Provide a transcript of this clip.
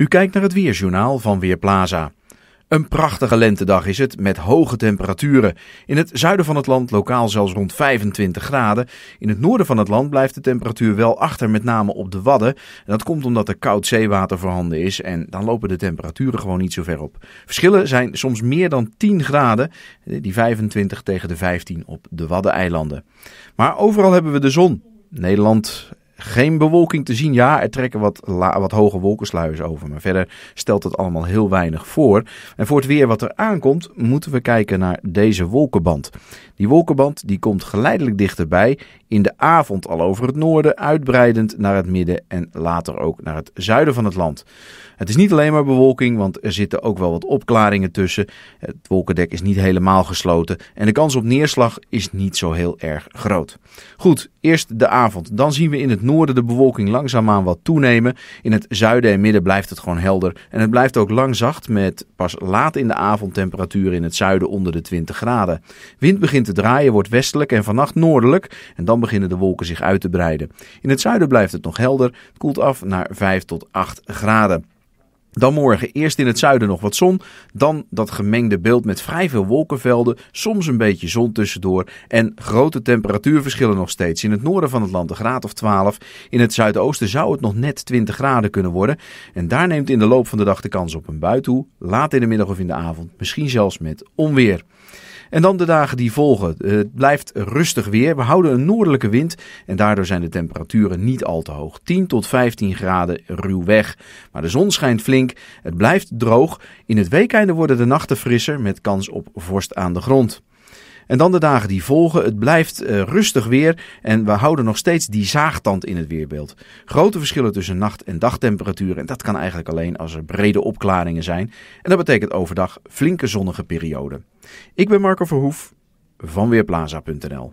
U kijkt naar het Weerjournaal van Weerplaza. Een prachtige lentedag is het met hoge temperaturen. In het zuiden van het land lokaal zelfs rond 25 graden. In het noorden van het land blijft de temperatuur wel achter, met name op de Wadden. dat komt omdat er koud zeewater voorhanden is en dan lopen de temperaturen gewoon niet zo ver op. Verschillen zijn soms meer dan 10 graden, die 25 tegen de 15 op de Waddeneilanden. Maar overal hebben we de zon. Nederland geen bewolking te zien. Ja, er trekken wat, wat hoge wolkensluiers over. Maar verder stelt het allemaal heel weinig voor. En voor het weer wat er aankomt, moeten we kijken naar deze wolkenband. Die wolkenband die komt geleidelijk dichterbij. In de avond al over het noorden, uitbreidend naar het midden en later ook naar het zuiden van het land. Het is niet alleen maar bewolking, want er zitten ook wel wat opklaringen tussen. Het wolkendek is niet helemaal gesloten en de kans op neerslag is niet zo heel erg groot. Goed, eerst de avond. Dan zien we in het noorden noorden de bewolking langzaamaan wat toenemen. In het zuiden en midden blijft het gewoon helder. En het blijft ook lang zacht met pas laat in de avond temperaturen in het zuiden onder de 20 graden. Wind begint te draaien, wordt westelijk en vannacht noordelijk. En dan beginnen de wolken zich uit te breiden. In het zuiden blijft het nog helder. koelt af naar 5 tot 8 graden. Dan morgen eerst in het zuiden nog wat zon. Dan dat gemengde beeld met vrij veel wolkenvelden. Soms een beetje zon tussendoor. En grote temperatuurverschillen nog steeds. In het noorden van het land een graad of 12. In het zuidoosten zou het nog net 20 graden kunnen worden. En daar neemt in de loop van de dag de kans op een bui toe. Laat in de middag of in de avond. Misschien zelfs met onweer. En dan de dagen die volgen. Eh, het blijft rustig weer. We houden een noordelijke wind en daardoor zijn de temperaturen niet al te hoog. 10 tot 15 graden ruw weg. Maar de zon schijnt flink. Het blijft droog. In het weekende worden de nachten frisser met kans op vorst aan de grond. En dan de dagen die volgen. Het blijft eh, rustig weer en we houden nog steeds die zaagtand in het weerbeeld. Grote verschillen tussen nacht- en dagtemperaturen. En dat kan eigenlijk alleen als er brede opklaringen zijn. En dat betekent overdag flinke zonnige perioden. Ik ben Marco Verhoef van Weerplaza.nl.